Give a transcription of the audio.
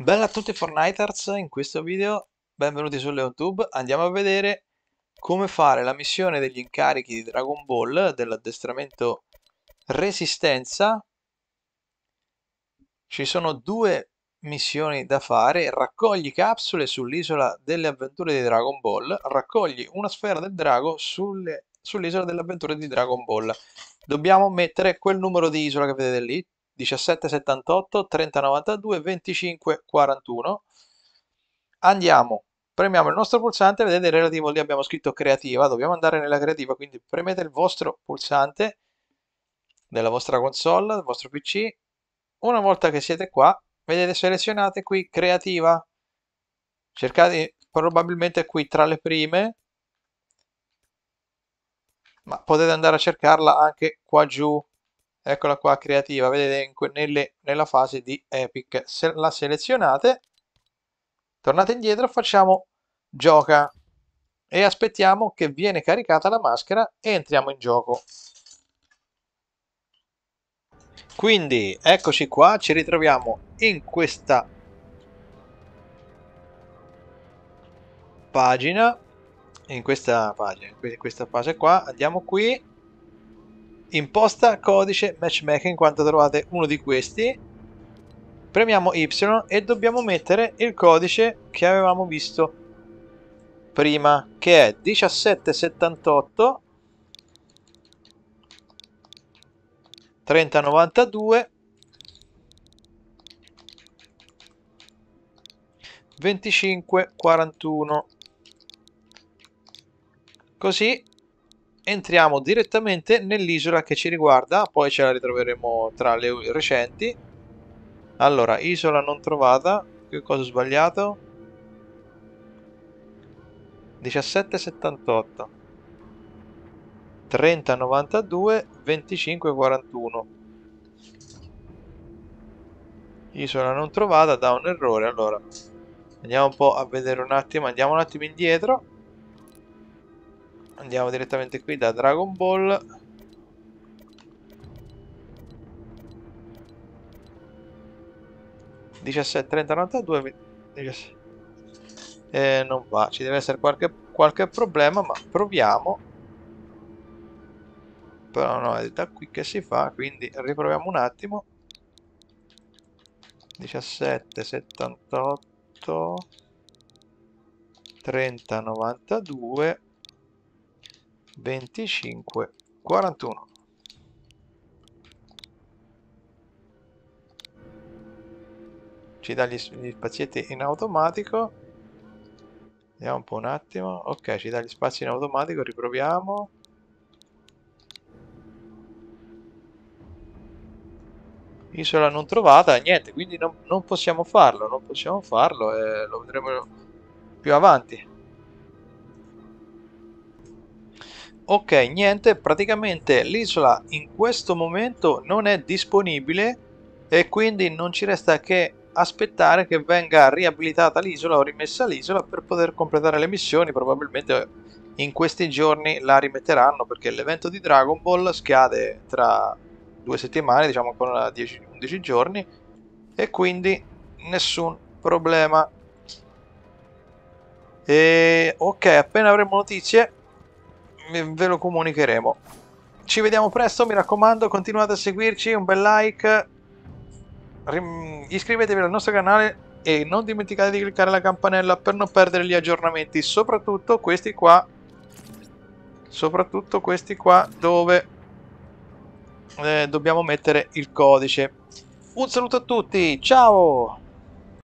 Bella a tutti Fortniters, in questo video benvenuti su LeonTube, andiamo a vedere come fare la missione degli incarichi di Dragon Ball dell'addestramento Resistenza. Ci sono due missioni da fare, raccogli capsule sull'isola delle avventure di Dragon Ball, raccogli una sfera del drago sull'isola sull delle avventure di Dragon Ball. Dobbiamo mettere quel numero di isola che vedete lì, 1778, 3092, 2541. Andiamo, premiamo il nostro pulsante, vedete relativo lì abbiamo scritto creativa, dobbiamo andare nella creativa, quindi premete il vostro pulsante della vostra console, del vostro PC. Una volta che siete qua, vedete selezionate qui creativa. Cercate probabilmente qui tra le prime, ma potete andare a cercarla anche qua giù eccola qua creativa vedete nelle, nella fase di epic se la selezionate tornate indietro facciamo gioca e aspettiamo che viene caricata la maschera e entriamo in gioco quindi eccoci qua ci ritroviamo in questa pagina in questa pagina in questa fase qua andiamo qui imposta, codice, matchmaking in quanto trovate uno di questi premiamo Y e dobbiamo mettere il codice che avevamo visto prima che è 1778 3092 2541 così entriamo direttamente nell'isola che ci riguarda, poi ce la ritroveremo tra le recenti. Allora, isola non trovata, che cosa ho sbagliato? 1778 3092 2541 Isola non trovata da un errore, allora andiamo un po' a vedere un attimo, andiamo un attimo indietro andiamo direttamente qui da Dragon Ball Diciassette, trenta, novantadue, eh, non va, ci deve essere qualche, qualche problema, ma proviamo. Però no, è da qui che si fa, quindi riproviamo un attimo. 17, 78, 30, 92. 25, 41. Ci dà gli, gli spazietti in automatico. Vediamo un po' un attimo. Ok, ci dà gli spazi in automatico, riproviamo. Isola non trovata, niente, quindi non, non possiamo farlo, non possiamo farlo e lo vedremo più avanti. ok niente praticamente l'isola in questo momento non è disponibile e quindi non ci resta che aspettare che venga riabilitata l'isola o rimessa l'isola per poter completare le missioni probabilmente in questi giorni la rimetteranno perché l'evento di Dragon Ball scade tra due settimane diciamo ancora 10-11 giorni e quindi nessun problema e ok appena avremo notizie ve lo comunicheremo. Ci vediamo presto, mi raccomando, continuate a seguirci, un bel like, iscrivetevi al nostro canale e non dimenticate di cliccare la campanella per non perdere gli aggiornamenti, soprattutto questi qua, soprattutto questi qua dove eh, dobbiamo mettere il codice. Un saluto a tutti, ciao!